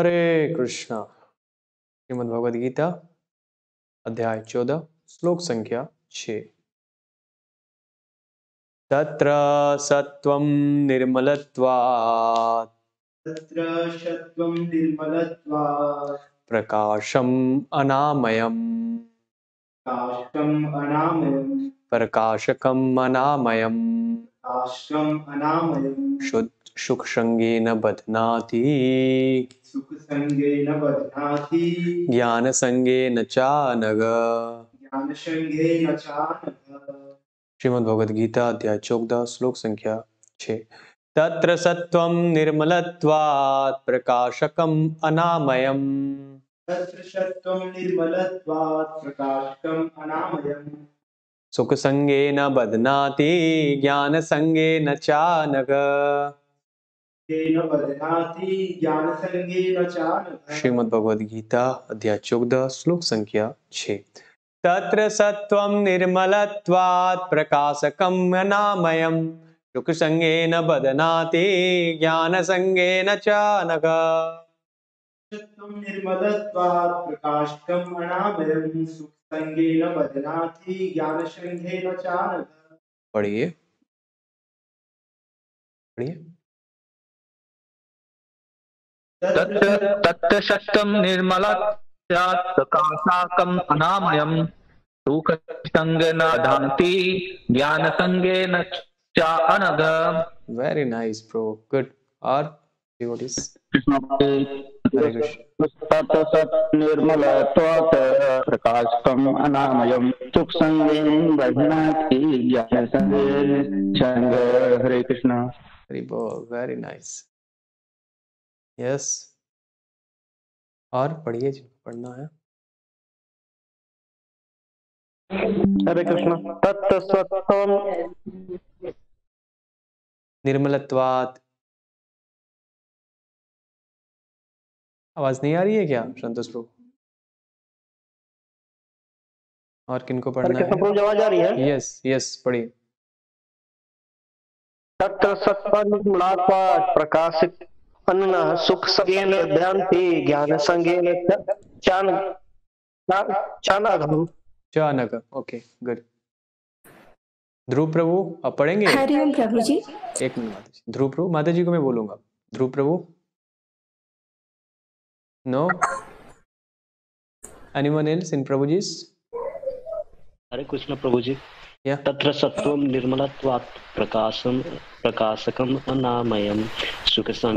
हरे कृष्णा श्रीमद भगवद गीता अध्याय चौदह श्लोक संख्या छ तत्र सत्वं निर्मलत्वात् तत्र सत्वं निर्मलत्वात् प्रकाशम अनामयम् प्रकाशम अनामयम् प्रकाशकम अनामयम् प्रकाशकम अनामयम् शुद्ध सुख संगेन बध्नाति ङ्गेन ज्ञानसङ्गेन चानग ज्ञानसङ्गे न च श्रीमद्भगवद्गीता अध्याय श्लोक संख्या छे तत्र सत्वं निर्मलत्वात् प्रकाशकम् अनामयम् तत्र सत्वं निर्मलत्वात् प्रकाशकम् अनामयम् सुखसङ्गेन बध्नाति ज्ञानसङ्गेन चानक श्रीमद भगवद गीता अध्याय चौदह श्लोक संख्या छ तत्र सत्वम निर्मलत्वात् प्रकाशकम अनामयम शुक संगेन बदनाते ज्ञान संगेन चानक सुख संगेन बदनाते ज्ञान पढ़िए पढ़िए तत्र तत्र षष्टं निर्मलात् स्यात् प्रकाशाकम् अनामयम् सुखसङ्गेन धान्ति ज्ञानसङ्गेन च अनघ वेरी नाइस ब्रो गुड और व्हाट इज निर्मलत्वात् प्रकाशकम् अनामयम् सुखसङ्गेन बध्नाति ज्ञानसङ्गेन छङ्ग हरे कृष्ण हरि बोल वेरी नाइस यस और पढ़िए जिनको पढ़ना है हरे कृष्ण तत्सत्वम निर्मलत्वात आवाज नहीं आ रही है क्या संतोष प्रभु और किनको पढ़ना है आवाज आ रही है यस यस पढ़िए तत्र सत्व निर्मलात्वात प्रकाशित अन्ना सुख संगेन ध्यानति ज्ञान संगेन चान चानगम चानगम ओके गुड ध्रुव प्रभु अब पढ़ेंगे हाँ, हरिओम प्रभु जी एक मिनट माता जी ध्रुव प्रभु माता जी को मैं बोलूंगा ध्रुव प्रभु नो एनीवन एल्स इन प्रभु जी हरे कृष्ण प्रभु जी तत्र सत्वं निर्मलत्वात् प्रकाशं प्रकाशकम् अनामयं सुखसं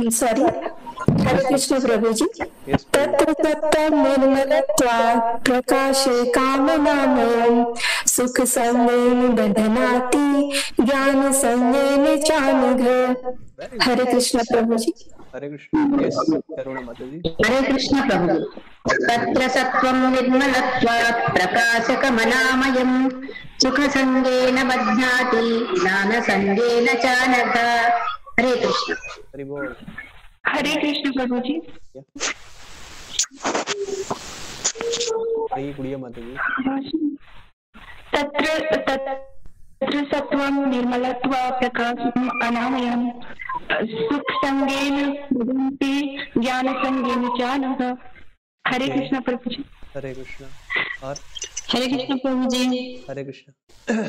सॉरी हरे कृष्ण प्रभु प्रकाशे सुख संगेन बधनाति ज्ञान संगेन चानुघ हरे कृष्ण प्रभु जी हरे कृष्ण प्रभु तत्र सत्त्वं निर्मलत्वात् प्रकाशकमनामयम् सुखसङ्गेन बध्नाति ज्ञानसङ्गेन च हरे कृष्ण हरि बोल हरे कृष्ण प्रभु जी हरी गुड़िया माता जी तत्र तत्र निर्मलत्व हरे कृष्ण प्रभु जी हरे कृष्ण और हरे कृष्ण प्रभु जी हरे कृष्ण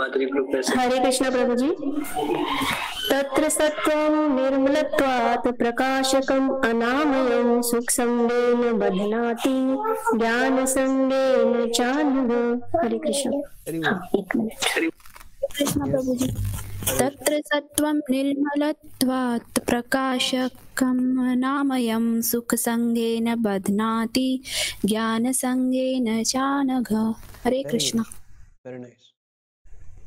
हरे कृष्ण प्रभु जी तत्र सत्यं निर्मलत्वात् प्रकाशकम् अनामयं सुखसङ्गेन बध्नाति ज्ञानसङ्गेन चानुग हरे कृष्ण हाँ, तत्र सत्वं निर्मलत्वात् प्रकाशकं नामयं सुखसङ्गेन बध्नाति ज्ञानसङ्गेन चानघ हरे कृष्ण वेरी नाइस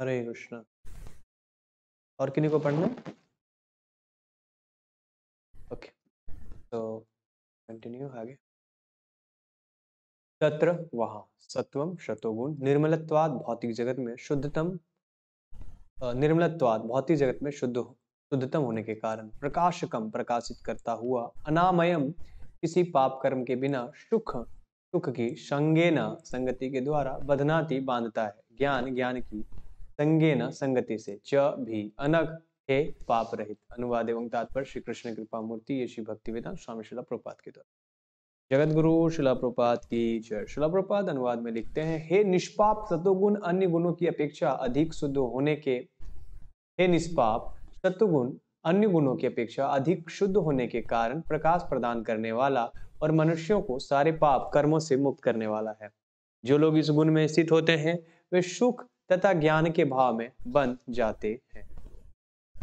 हरे कृष्णा और किन्हीं को पढ़ना ओके तो कंटिन्यू आगे तत्र वहाँ सत्वम शतोगुण निर्मलत्वाद भौतिक जगत में शुद्धतम निर्मलत्वाद भौतिक जगत में शुद्ध शुद्धतम होने के कारण प्रकाशकम प्रकाशित करता हुआ अनामयम किसी पाप कर्म के बिना सुख सुख की संगेना संगति के द्वारा बधनाती बांधता है ज्ञान ज्ञान की संगे न संगति से च भी अनग हे पाप रहित अनुवाद एवं तात्पर्य श्री कृष्ण कृपा मूर्ति ये श्री भक्ति वेदांत स्वामी शिला प्रपात के द्वारा जगत गुरु शिला प्रपात की जय शिला प्रपात अनुवाद में लिखते हैं हे निष्पाप सतोगुण अन्य गुणों की अपेक्षा अधिक शुद्ध होने के हे निष्पाप सतुगुण अन्य गुणों की अपेक्षा अधिक शुद्ध होने के कारण प्रकाश प्रदान करने वाला और मनुष्यों को सारे पाप कर्मों से मुक्त करने वाला है जो लोग इस गुण में स्थित होते हैं वे सुख तथा ज्ञान के भाव में बन जाते हैं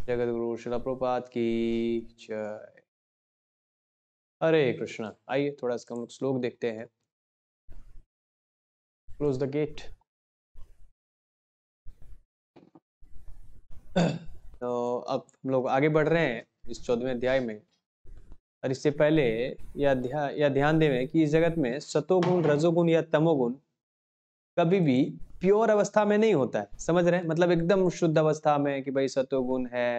जगत गुरु शिला प्रपात की जय हरे कृष्णा आइए थोड़ा सा हम लोग श्लोक देखते हैं क्लोज द गेट तो अब हम लोग आगे बढ़ रहे हैं इस चौदहवें अध्याय में और इससे पहले या ध्या, या ध्यान देवें कि इस जगत में सतोगुण रजोगुण या तमोगुण कभी भी प्योर अवस्था में नहीं होता है समझ रहे हैं मतलब एकदम शुद्ध अवस्था में कि भाई सतोगुण है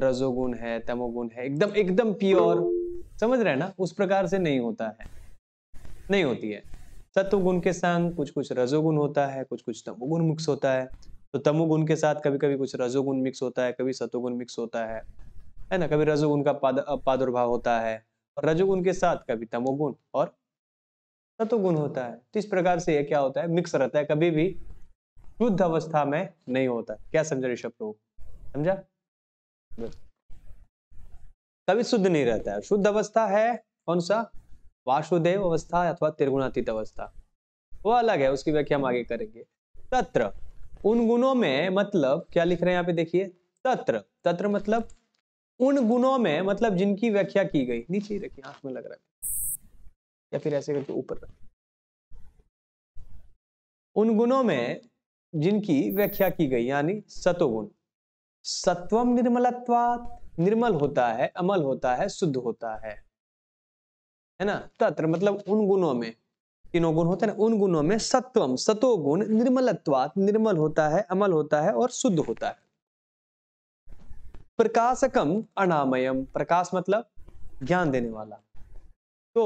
रजोगुण है तमोगुण है एकदम एकदम प्योर समझ रहे हैं ना उस प्रकार से नहीं होता है नहीं होती है सत्वगुण के संग कुछ कुछ रजोगुण होता है कुछ कुछ तमोगुण मिक्स होता है तो तमोगुण के साथ कभी कभी कुछ रजोगुण मिक्स होता है कभी सतोगुण मिक्स होता है है ना कभी रजोगुण का प्रादुर्भाव होता है और रजोगुण के साथ कभी तमोगुण और सतोगुण होता है तो इस प्रकार से यह क्या होता है मिक्स रहता है कभी भी शुद्ध अवस्था में नहीं होता है क्या समझा ऋषभ प्रभु समझा कभी शुद्ध नहीं रहता है शुद्ध अवस्था है कौन सा वासुदेव अवस्था अथवा त्रिगुणातीत अवस्था वो अलग है उसकी व्याख्या हम आगे करेंगे तत्र उन गुणों में मतलब क्या लिख रहे हैं यहाँ पे देखिए तत्र तत्र मतलब उन गुणों में मतलब जिनकी व्याख्या की गई नीचे ही रखिए आंख में लग रहा है या फिर ऐसे करके ऊपर रखिए उन गुणों में जिनकी व्याख्या की गई यानी सतोगुण सत्वम निर्मलत्वात निर्मल होता है अमल होता है शुद्ध होता है है ना तत्र मतलब उन गुणों में तीनों गुण होते हैं उन गुणों में सत्वम सतोगुण निर्मलत्वात निर्मल होता है अमल होता है और शुद्ध होता है प्रकाशकम अनामयम प्रकाश मतलब ज्ञान देने वाला तो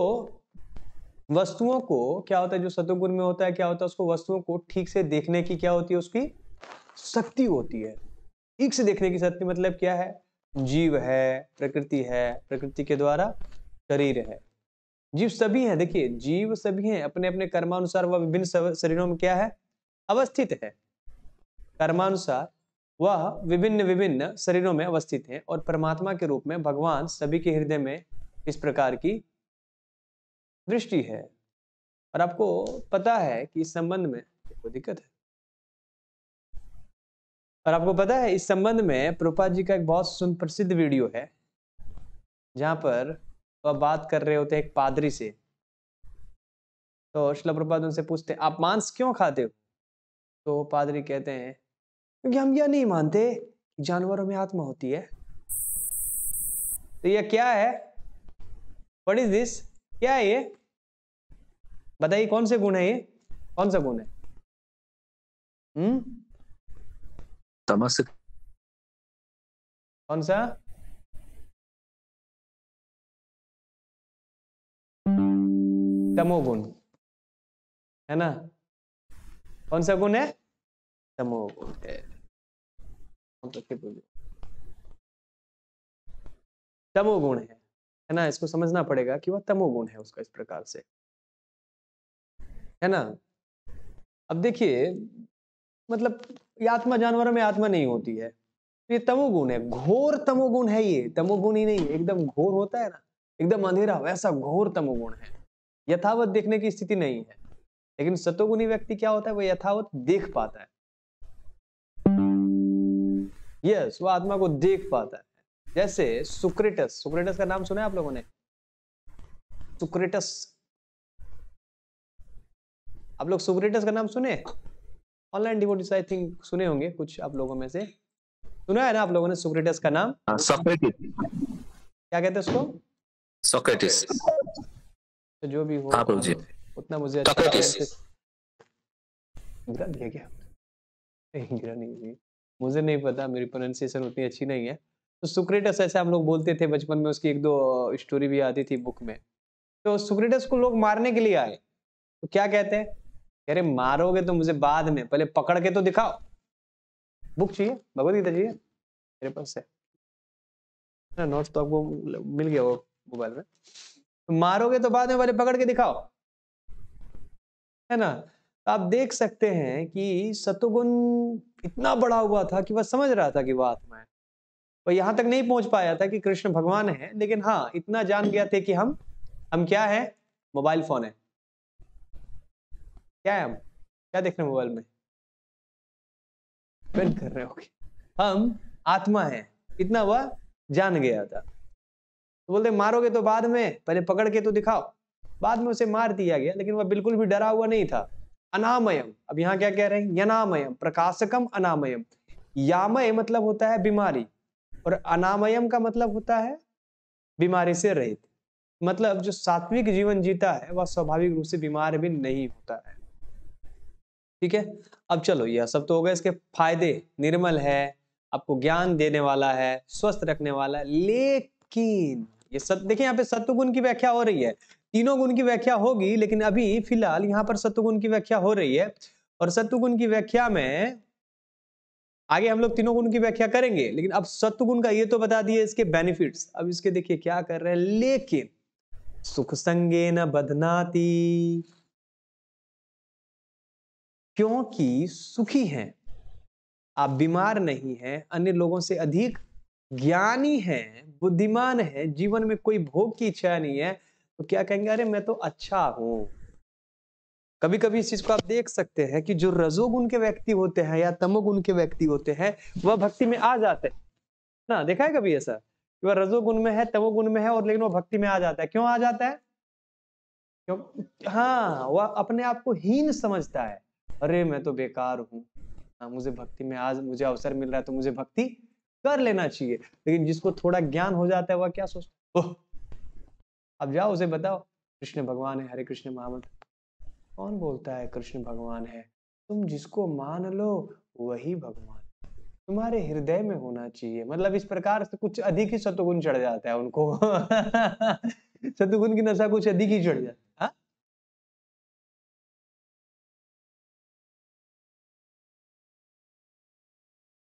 वस्तुओं को क्या होता है जो सतुगुण में होता है क्या होता है उसको वस्तुओं को ठीक से देखने की क्या होती है उसकी शक्ति होती है ठीक से देखने की शक्ति मतलब क्या है जीव है प्रकृति है प्रकृति के द्वारा शरीर है जीव सभी हैं देखिए जीव सभी हैं अपने अपने कर्मानुसार वह विभिन्न शरीरों में क्या है अवस्थित है कर्मानुसार वह विभिन्न विभिन्न शरीरों में अवस्थित हैं और परमात्मा के रूप में भगवान सभी के हृदय में इस प्रकार की दृष्टि है और आपको पता है कि इस संबंध में कोई दिक्कत है और आपको पता है इस संबंध में प्रोपा जी का एक बहुत सुन प्रसिद्ध वीडियो है जहां पर वह बात कर रहे होते हैं एक पादरी से तो शिला उनसे पूछते हैं आप मांस क्यों खाते हो तो पादरी कहते हैं क्योंकि हम यह नहीं मानते जानवरों में आत्मा होती है तो यह क्या है वट इज दिस क्या है ये बताइए कौन से गुण है ये कौन सा गुण है हम्म तमस कौन सा तमोगुण है ना कौन सा गुण है तमोगुण है तो तमोगुण है है ना इसको समझना पड़ेगा कि वह तमोगुण है उसका इस प्रकार से है ना अब देखिए मतलब ये आत्मा जानवर में आत्मा नहीं होती है तो ये तमोगुण है घोर तमोगुण है ये तमोगुण ही नहीं एकदम घोर होता है ना एकदम अंधेरा वैसा घोर तमोगुण है यथावत देखने की स्थिति नहीं है लेकिन सतोगुणी व्यक्ति क्या होता है वह यथावत देख पाता है यस वो वह आत्मा को देख पाता है जैसे सुक्रेटस सुक्रेटस का नाम सुना है आप लोगों ने सुक्रेटस आप लोग सुक्रेटस का नाम सुने ऑनलाइन डिवोटिस आई थिंक सुने होंगे कुछ आप लोगों में से सुना है ना आप लोगों ने सुक्रेटस का नाम हाँ, क्या कहते हैं उसको सोक्रेटिस तो जो भी हो हाँ, जी उतना मुझे अच्छा नहीं मुझे नहीं पता मेरी प्रोनाउंसिएशन उतनी अच्छी नहीं है तो सुक्रेटस ऐसे हम लोग बोलते थे बचपन में उसकी एक दो स्टोरी भी आती थी बुक में तो सुक्रेटस को लोग मारने के लिए आए तो क्या कहते हैं अरे मारोगे तो मुझे बाद में पहले पकड़ के तो दिखाओ बुक चाहिए भगवदगीता चाहिए मेरे पास है नोट्स तो आपको मिल गया वो मोबाइल में तो मारोगे तो बाद में पहले पकड़ के दिखाओ है ना तो आप देख सकते हैं कि सतुगुण इतना बड़ा हुआ था कि वह समझ रहा था कि वह आत्मा है वो यहां तक नहीं पहुंच पाया था कि कृष्ण भगवान है लेकिन हाँ इतना जान गया थे कि हम हम क्या है मोबाइल फोन है क्या है हम क्या देख रहे हैं मोबाइल में स्पेंड कर रहे हो हम आत्मा है इतना वह जान गया था तो बोलते मारोगे तो बाद में पहले पकड़ के तो दिखाओ बाद में उसे मार दिया गया लेकिन वह बिल्कुल भी डरा हुआ नहीं था अनामयम अब यहाँ क्या कह रहे हैं यनामयम प्रकाशकम अनामयम यामय मतलब होता है बीमारी और अनामयम का मतलब होता है बीमारी से रहित मतलब जो सात्विक जीवन जीता है वह स्वाभाविक रूप से बीमार भी नहीं होता है ठीक है अब चलो यह सब तो हो गया इसके फायदे निर्मल है आपको ज्ञान देने वाला है स्वस्थ रखने वाला है लेकिन ये सत देखिए यहाँ पे सत्वगुण की व्याख्या हो रही है तीनों गुण की व्याख्या होगी लेकिन अभी फिलहाल यहाँ पर सत्वगुण की व्याख्या हो रही है और सत्वगुण की व्याख्या में आगे हम लोग तीनों गुण की व्याख्या करेंगे लेकिन अब गुण का ये तो बता दिए इसके बेनिफिट्स अब इसके देखिए क्या कर रहे हैं लेकिन सुख संगे न बदनाती क्योंकि सुखी हैं आप बीमार नहीं हैं अन्य लोगों से अधिक ज्ञानी हैं बुद्धिमान हैं जीवन में कोई भोग की इच्छा नहीं है तो क्या कहेंगे अरे मैं तो अच्छा हूं कभी कभी इस चीज को आप देख सकते हैं कि जो रजोगुण के व्यक्ति होते हैं या तमोगुण के व्यक्ति होते हैं वह भक्ति में आ जाते हैं ना देखा है कभी ऐसा वह रजोगुण में है तमोगुण में है और लेकिन वह भक्ति में आ जाता है क्यों आ जाता है क्यों हाँ वह अपने आप को हीन समझता है अरे मैं तो बेकार हूँ हाँ मुझे भक्ति में आज मुझे अवसर मिल रहा है तो मुझे भक्ति कर लेना चाहिए लेकिन जिसको थोड़ा ज्ञान हो जाता है वह क्या सोचता ओह अब जाओ उसे बताओ कृष्ण भगवान है हरे कृष्ण महामंत्र कौन बोलता है कृष्ण भगवान है तुम जिसको मान लो वही भगवान तुम्हारे हृदय में होना चाहिए मतलब इस प्रकार से कुछ अधिक ही सतुगुण चढ़ जाता है उनको सतुगुण की नशा कुछ अधिक ही चढ़ जाता है हाँ?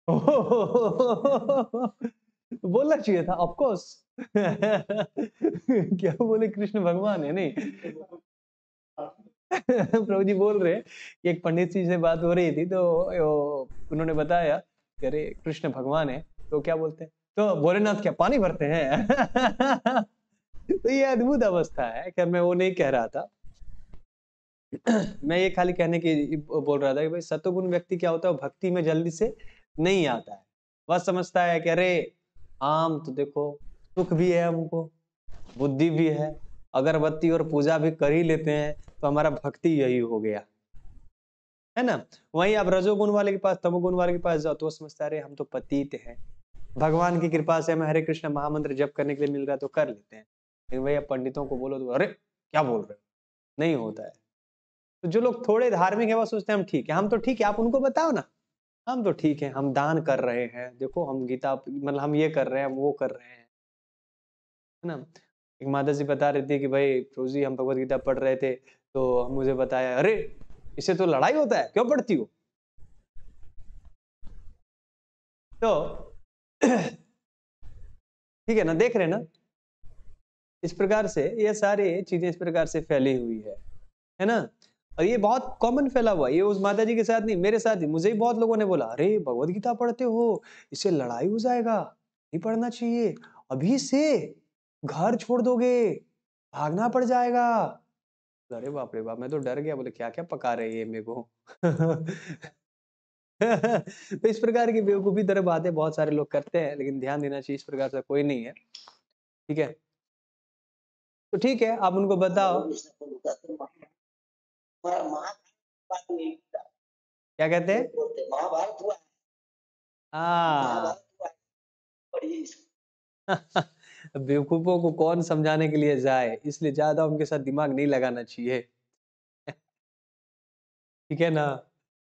बोलना चाहिए था ऑफकोर्स क्या बोले कृष्ण भगवान है नहीं प्रभु जी बोल रहे हैं एक पंडित जी से बात हो रही थी तो उन्होंने बताया कि अरे कृष्ण भगवान है तो क्या बोलते हैं तो भोलेनाथ क्या पानी भरते हैं तो ये अद्भुत अवस्था है खैर मैं वो नहीं कह रहा था मैं ये खाली कहने की बोल रहा था कि भाई सतोगुण व्यक्ति क्या होता है भक्ति में जल्दी से नहीं आता है वह समझता है कि अरे आम तो देखो सुख भी है हमको बुद्धि भी है अगरबत्ती और पूजा भी कर ही लेते हैं तो हमारा भक्ति यही हो गया है ना वही आप रजोगुण वाले के पास तमोगुण वाले के पास जाओ तो समझता रहे हम तो पतीत हैं भगवान की कृपा से हमें हरे कृष्ण महामंत्र जप करने के लिए मिल रहा है तो कर लेते हैं लेकिन भैया पंडितों को बोलो तो अरे क्या बोल रहे नहीं होता है तो जो लोग थोड़े धार्मिक है वो सोचते हैं हम ठीक है हम तो ठीक है आप उनको बताओ ना हम तो ठीक है हम दान कर रहे हैं देखो हम गीता मतलब हम ये कर रहे हैं हम वो कर रहे हैं है ना एक माता जी बता रही थी कि भाई रोजी हम भगवत गीता पढ़ रहे थे तो हम मुझे बताया अरे इससे तो लड़ाई होता है क्यों पढ़ती हो तो ठीक है ना देख रहे ना इस प्रकार से ये सारी चीजें इस प्रकार से फैली हुई है है ना और ये बहुत कॉमन फैला हुआ ये उस माता जी के साथ नहीं मेरे साथ ही मुझे भी बहुत लोगों ने बोला अरे भगवत गीता पढ़ते हो इससे लड़ाई हो जाएगा नहीं पढ़ना चाहिए अभी से घर छोड़ दोगे भागना पड़ जाएगा अरे बाप रे बाप मैं तो डर गया बोले क्या क्या पका रही है मेरे को तो इस प्रकार की बेवकूफ़ी तरह बातें बहुत सारे लोग करते हैं लेकिन ध्यान देना चाहिए इस प्रकार से कोई नहीं है ठीक है तो ठीक है आप उनको बताओ क्या कहते हैं महाभारत हुआ हाँ बेवकूफ़ों को कौन समझाने के लिए जाए इसलिए ज़्यादा उनके साथ दिमाग नहीं लगाना चाहिए ठीक है ना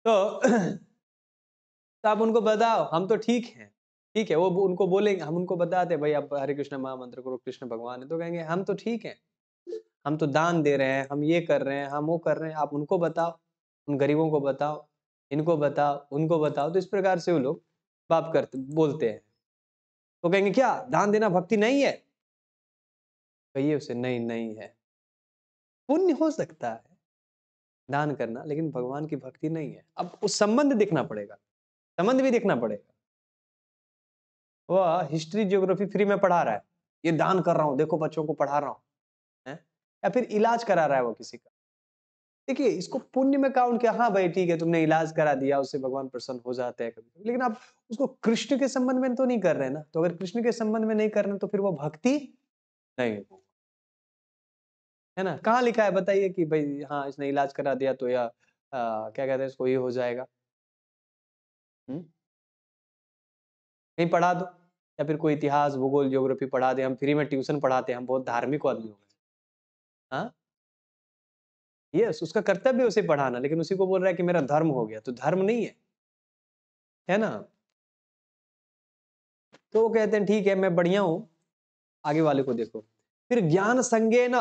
तो, तो आप उनको बताओ हम तो ठीक हैं ठीक है वो उनको बोलेंगे हम उनको बताते भाई आप हरे कृष्ण महामंत्र करो कृष्ण भगवान है तो कहेंगे हम तो ठीक हैं हम तो दान दे रहे हैं हम ये कर रहे हैं हम वो कर रहे हैं आप उनको बताओ उन गरीबों को बताओ इनको बताओ उनको बताओ तो इस प्रकार से वो लोग बाप करते बोलते हैं तो कहेंगे क्या दान देना भक्ति नहीं है कहिए उसे नहीं नहीं है पुण्य हो सकता है दान करना लेकिन भगवान की भक्ति नहीं है अब उस संबंध देखना पड़ेगा संबंध भी देखना पड़ेगा वह हिस्ट्री ज्योग्राफी फ्री में पढ़ा रहा है ये दान कर रहा हूं देखो बच्चों को पढ़ा रहा है? या फिर इलाज करा रहा है वो किसी का देखिए इसको पुण्य में काउंट किया हाँ भाई ठीक है तुमने इलाज करा दिया उससे भगवान प्रसन्न हो जाते हैं कभी लेकिन आप उसको कृष्ण के संबंध में तो नहीं कर रहे ना तो अगर कृष्ण के संबंध में नहीं कर रहे तो फिर वो भक्ति नहीं है ना कहाँ लिखा है बताइए कि भाई हाँ इसने इलाज करा दिया तो या आ, क्या कहते हैं इसको ये हो जाएगा हुँ? नहीं पढ़ा दो या फिर कोई इतिहास भूगोल ज्योग्राफी पढ़ा दे हम फ्री में ट्यूशन पढ़ाते हैं हम बहुत धार्मिक आदमी हो गए हाँ यस उसका कर्तव्य उसे पढ़ाना लेकिन उसी को बोल रहा है कि मेरा धर्म हो गया तो धर्म नहीं है है ना तो वो कहते हैं ठीक है मैं बढ़िया हूं आगे वाले को देखो फिर ज्ञान संज्ञे ना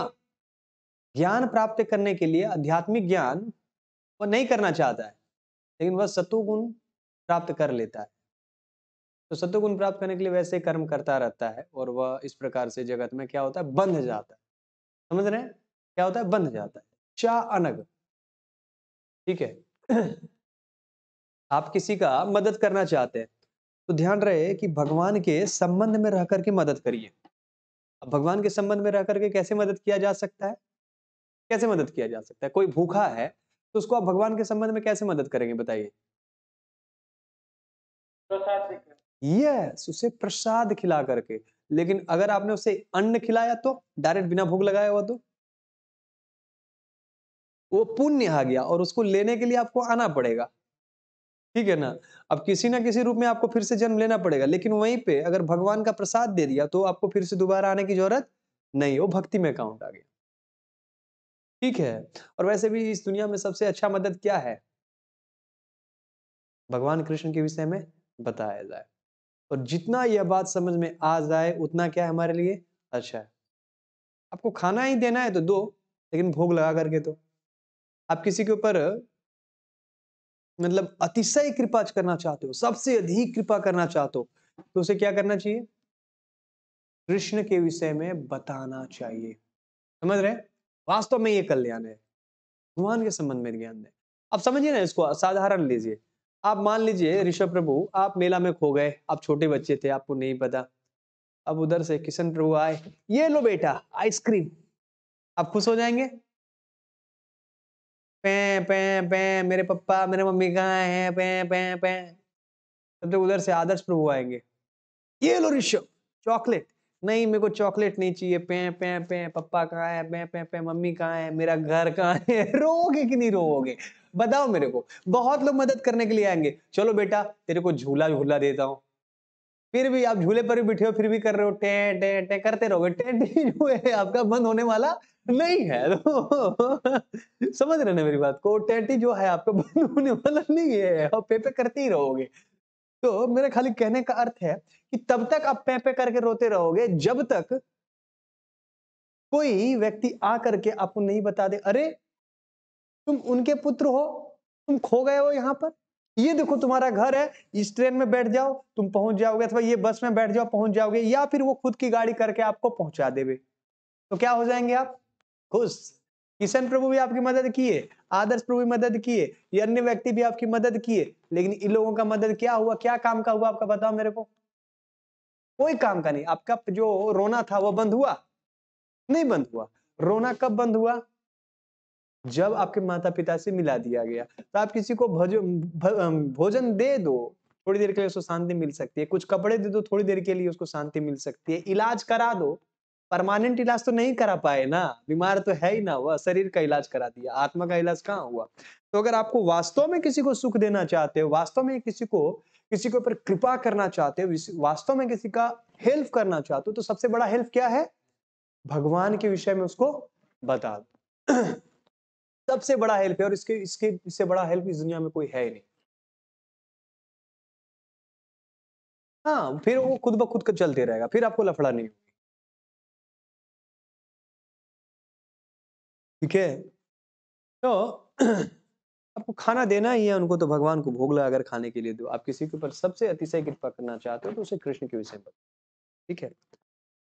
ज्ञान प्राप्त करने के लिए आध्यात्मिक ज्ञान वह नहीं करना चाहता है लेकिन वह सतुगुण प्राप्त कर लेता है तो सतुगुण प्राप्त करने के लिए वैसे कर्म करता रहता है और वह इस प्रकार से जगत में क्या होता है बंध जाता है समझ रहे हैं क्या होता है बंध जाता है चा अनग ठीक है आप किसी का मदद करना चाहते हैं तो ध्यान रहे कि भगवान के संबंध में रह करके मदद करिए अब भगवान के संबंध में रह करके कैसे मदद किया जा सकता है कैसे मदद किया जा सकता है कोई भूखा है तो उसको आप भगवान के संबंध में कैसे मदद करेंगे बताइए यस उसे प्रसाद खिला करके लेकिन अगर आपने उसे अन्न खिलाया तो डायरेक्ट बिना भूख लगाया हुआ तो वो पुण्य आ गया और उसको लेने के लिए आपको आना पड़ेगा ठीक है ना अब किसी ना किसी रूप में आपको फिर से जन्म लेना पड़ेगा लेकिन वहीं पे अगर भगवान का प्रसाद दे दिया तो आपको फिर से दोबारा आने की जरूरत नहीं हो भक्ति में काउंट आ गया ठीक है और वैसे भी इस दुनिया में सबसे अच्छा मदद क्या है भगवान कृष्ण के विषय में बताया जाए और जितना यह बात समझ में आ जाए उतना क्या है हमारे लिए अच्छा है आपको खाना ही देना है तो दो लेकिन भोग लगा करके तो आप किसी के ऊपर मतलब अतिशय कृपा करना चाहते हो सबसे अधिक कृपा करना चाहते हो तो उसे क्या करना चाहिए कृष्ण के विषय में बताना चाहिए समझ रहे वास्तव में ये कल्याण है भगवान के संबंध में ज्ञान है आप समझिए ना इसको असाधारण लीजिए आप मान लीजिए ऋषभ प्रभु आप मेला में खो गए आप छोटे बच्चे थे आपको नहीं पता अब उधर से किशन प्रभु आए ये लो बेटा आइसक्रीम आप खुश हो जाएंगे पै पै पै मेरे पप्पा मेरे मम्मी कहाँ हैं पै पै पै तब तक उधर से आदर्श प्रभु आएंगे ये लो ऋषभ चॉकलेट नहीं मेरे को चॉकलेट नहीं चाहिए पै पै पै पप्पा कहाँ है पै पै पै मम्मी कहाँ है मेरा घर कहाँ है रोओगे कि नहीं रोओगे बताओ मेरे को बहुत लोग मदद करने के लिए आएंगे चलो बेटा तेरे को झूला झूला देता हूँ फिर भी आप झूले पर भी बैठे हो फिर भी कर रहे हो टे टे टे करते रहोगे टे टे आपका बंद होने वाला नहीं है तो समझ रहे ना मेरी बात को टैटी जो है आपको बंद होने वाला नहीं है आप पेपे करते ही रहोगे तो मेरा खाली कहने का अर्थ है कि तब तक आप पेपे करके रोते रहोगे जब तक कोई व्यक्ति आ करके आपको नहीं बता दे अरे तुम उनके पुत्र हो तुम खो गए हो यहाँ पर ये देखो तुम्हारा घर है इस ट्रेन में बैठ जाओ तुम पहुंच जाओगे अथवा ये बस में बैठ जाओ पहुंच जाओगे या फिर वो खुद की गाड़ी करके आपको पहुंचा देवे तो क्या हो जाएंगे आप खुश किशन प्रभु भी आपकी मदद किए आदर्श प्रभु भी मदद किए ये अन्य व्यक्ति भी आपकी मदद किए लेकिन इन लोगों का मदद क्या हुआ क्या काम का हुआ आपका बताओ मेरे को कोई काम का नहीं आपका जो रोना था वो बंद हुआ नहीं बंद हुआ रोना कब बंद हुआ जब आपके माता पिता से मिला दिया गया तो आप किसी को भ, भोजन दे दो थोड़ी देर के लिए उसको शांति मिल सकती है कुछ कपड़े दे दो थोड़ी देर के लिए उसको शांति मिल सकती है इलाज करा दो परमानेंट इलाज तो नहीं करा पाए ना बीमार तो है ही ना हुआ शरीर का इलाज करा दिया आत्मा का इलाज कहाँ हुआ तो अगर आपको वास्तव में किसी को सुख देना चाहते हो वास्तव में किसी को किसी के ऊपर कृपा करना चाहते हो वास्तव में किसी का हेल्प करना चाहते हो तो सबसे बड़ा हेल्प क्या है भगवान के विषय में उसको बता दो सबसे बड़ा हेल्प है और इसके इसके इससे बड़ा हेल्प इस दुनिया में कोई है ही नहीं हाँ फिर वो खुद ब खुद चलते रहेगा फिर आपको लफड़ा नहीं होगा ठीक है तो आपको खाना देना ही है उनको तो भगवान को भोग लगा अगर खाने के लिए दो आप किसी के ऊपर सबसे अतिशय कृपा करना चाहते हो तो उसे कृष्ण के विषय में ठीक है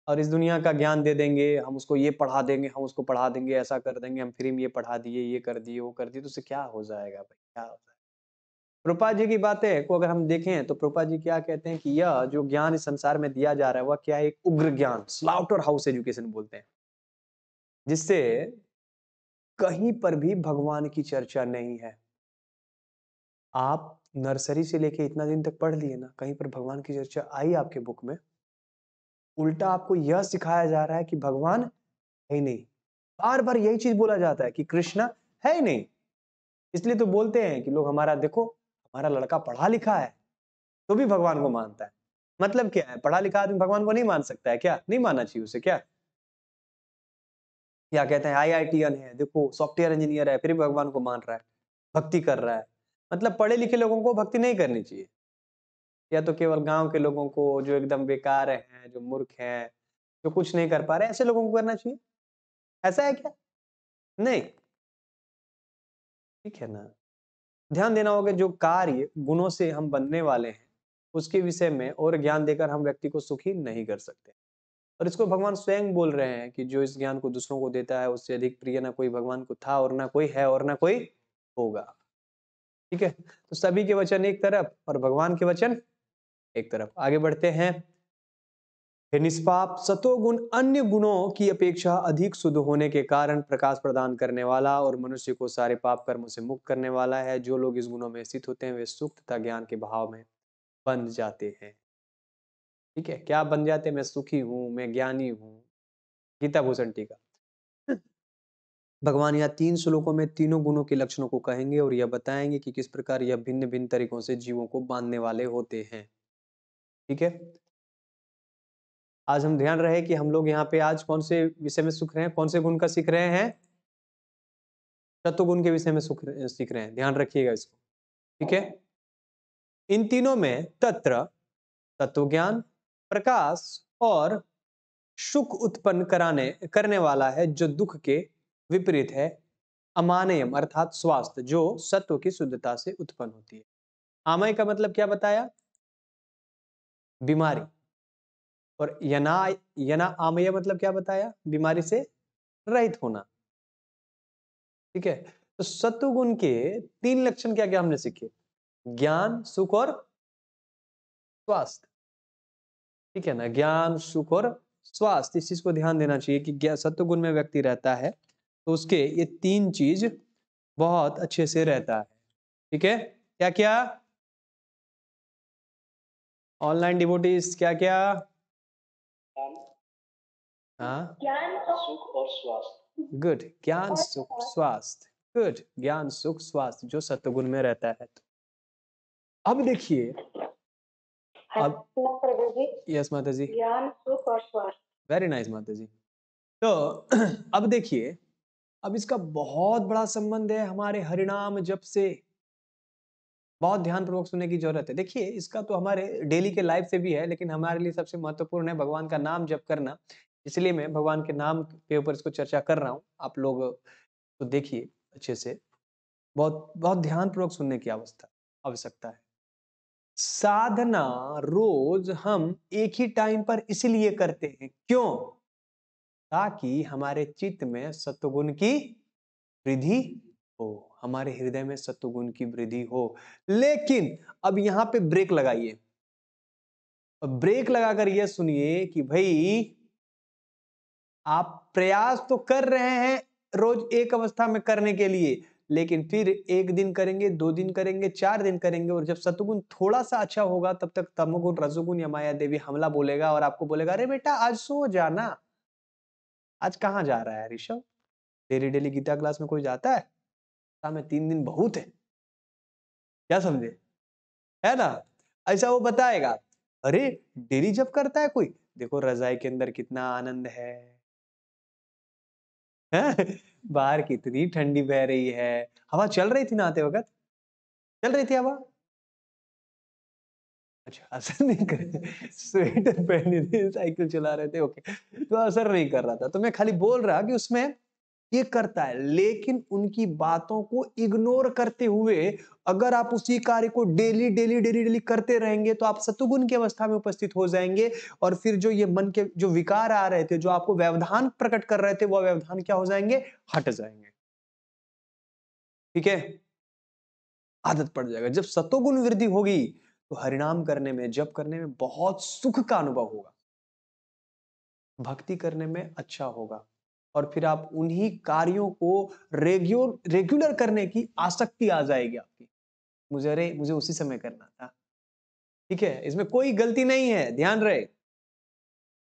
और इस दुनिया का ज्ञान दे देंगे हम उसको ये पढ़ा देंगे हम उसको पढ़ा देंगे ऐसा कर देंगे हम फ्री में ये पढ़ा दिए ये कर दिए वो कर दिए तो उसे क्या हो जाएगा भाई क्या हो जाएगा प्रपा जी की बातें को अगर हम देखें तो प्रपा जी क्या कहते हैं कि यह जो ज्ञान इस संसार में दिया जा रहा है वह क्या है एक उग्र ज्ञान स्लाउटर हाउस एजुकेशन बोलते हैं जिससे कहीं पर भी भगवान की चर्चा नहीं है आप नर्सरी से लेके इतना दिन तक पढ़ लिए ना कहीं पर भगवान की चर्चा आई आपके बुक में उल्टा आपको यह सिखाया जा रहा है कि भगवान है ही नहीं बार बार यही चीज बोला जाता है कि कृष्णा है ही नहीं इसलिए तो बोलते हैं कि लोग हमारा देखो हमारा लड़का पढ़ा लिखा है तो भी भगवान को मानता है मतलब क्या है पढ़ा लिखा आदमी भगवान को नहीं मान सकता है क्या नहीं मानना चाहिए उसे क्या या कहते हैं एन है देखो सॉफ्टवेयर इंजीनियर है फिर भी भगवान को मान रहा है भक्ति कर रहा है मतलब पढ़े लिखे लोगों को भक्ति नहीं करनी चाहिए या तो केवल गांव के लोगों को जो एकदम बेकार हैं जो मूर्ख हैं जो कुछ नहीं कर पा रहे ऐसे लोगों को करना चाहिए ऐसा है क्या नहीं ठीक है ना ध्यान देना होगा जो कार्य गुणों से हम बनने वाले हैं उसके विषय में और ज्ञान देकर हम व्यक्ति को सुखी नहीं कर सकते और इसको भगवान स्वयं बोल रहे हैं कि जो इस ज्ञान को दूसरों को देता है उससे अधिक प्रिय ना कोई भगवान को था और ना कोई है और ना कोई होगा ठीक है तो सभी के वचन एक तरफ और भगवान के वचन एक तरफ आगे बढ़ते हैं निष्पाप सतोगुण अन्य गुणों की अपेक्षा अधिक शुद्ध होने के कारण प्रकाश प्रदान करने वाला और मनुष्य को सारे पाप कर्मों से मुक्त करने वाला है जो लोग इस गुणों में स्थित होते हैं वे सुख तथा ज्ञान के भाव में बंध जाते हैं ठीक है क्या बन जाते मैं सुखी हूँ मैं ज्ञानी हूँ गीता भूषण टीका भगवान यहाँ तीन श्लोकों में तीनों गुणों के लक्षणों को कहेंगे और यह बताएंगे कि किस प्रकार यह भिन्न भिन्न तरीकों से जीवों को बांधने वाले होते हैं ठीक है आज हम ध्यान रहे कि हम लोग यहाँ पे आज कौन से विषय में सुख रहे हैं कौन से गुण का सीख रहे हैं गुण के विषय में सुख सीख रहे हैं ध्यान रखिएगा इसको ठीक है इन तीनों में तत्र तत्व ज्ञान प्रकाश और सुख उत्पन्न कराने करने वाला है जो दुख के विपरीत है अमानयम अर्थात स्वास्थ्य जो सत्व की शुद्धता से उत्पन्न होती है आमय का मतलब क्या बताया बीमारी और यना यना आमय मतलब क्या बताया बीमारी से रहित होना ठीक है तो सत्व गुण के तीन लक्षण क्या क्या हमने सीखे ज्ञान सुख और स्वास्थ्य ठीक है ना ज्ञान सुख और स्वास्थ्य इस चीज को ध्यान देना चाहिए कि सत्व गुण में व्यक्ति रहता है तो उसके ये तीन चीज बहुत अच्छे से रहता है ठीक है क्या क्या ऑनलाइन डिवोटीज क्या क्या हाँ ज्ञान सुख और स्वास्थ्य गुड ज्ञान सुख स्वास्थ्य गुड ज्ञान सुख स्वास्थ्य जो गुण में रहता है अब देखिए यस माता जी वेरी नाइस माता जी तो अब देखिए अब इसका बहुत बड़ा संबंध है हमारे हरिनाम जब से बहुत ध्यान पूर्वक सुनने की जरूरत है देखिए इसका तो हमारे डेली के लाइफ से भी है लेकिन हमारे लिए सबसे महत्वपूर्ण है भगवान का नाम जप करना इसलिए मैं भगवान के नाम के ऊपर इसको चर्चा कर रहा हूँ आप लोग तो देखिए अच्छे से बहुत बहुत ध्यान पूर्वक सुनने की अवस्था आवश्यकता है साधना रोज हम एक ही टाइम पर इसलिए करते हैं क्यों ताकि हमारे चित्त में सत्गुण की वृद्धि हो हमारे हृदय में सत्गुण की वृद्धि हो लेकिन अब यहां पे ब्रेक लगाइए ब्रेक लगाकर यह सुनिए कि भाई आप प्रयास तो कर रहे हैं रोज एक अवस्था में करने के लिए लेकिन फिर एक दिन करेंगे दो दिन करेंगे चार दिन करेंगे और जब सतुगुण थोड़ा सा अच्छा होगा तब तक तमोगुण रजोगुण या माया देवी हमला बोलेगा और आपको बोलेगा अरे बेटा आज सो जाना आज कहाँ जा रहा है Rishabh daily daily Gita class में कोई जाता है में तीन दिन बहुत है क्या समझे है ना ऐसा वो बताएगा अरे डेली जब करता है कोई देखो रजाई के अंदर कितना आनंद है, है? बाहर कितनी ठंडी बह रही है हवा चल रही थी नहाते वक्त चल रही थी हवा अच्छा असर नहीं कर स्वेटर पहने थे साइकिल चला रहे थे ओके तो असर नहीं कर रहा था तो मैं खाली बोल रहा कि उसमें ये करता है लेकिन उनकी बातों को इग्नोर करते हुए अगर आप उसी कार्य को डेली डेली डेली डेली करते रहेंगे तो आप सतुगुण की अवस्था में उपस्थित हो जाएंगे और फिर जो ये मन के जो विकार आ रहे थे जो आपको व्यवधान प्रकट कर रहे थे वह व्यवधान क्या हो जाएंगे हट जाएंगे ठीक है आदत पड़ जाएगा जब सतोगुण वृद्धि होगी तो हरिणाम करने में जब करने में बहुत सुख का अनुभव होगा भक्ति करने में अच्छा होगा और फिर आप उन्हीं कार्यों को रेग्यूर रेगुलर करने की आसक्ति आ जाएगी आपकी मुझे अरे मुझे उसी समय करना था ठीक है इसमें कोई गलती नहीं है ध्यान रहे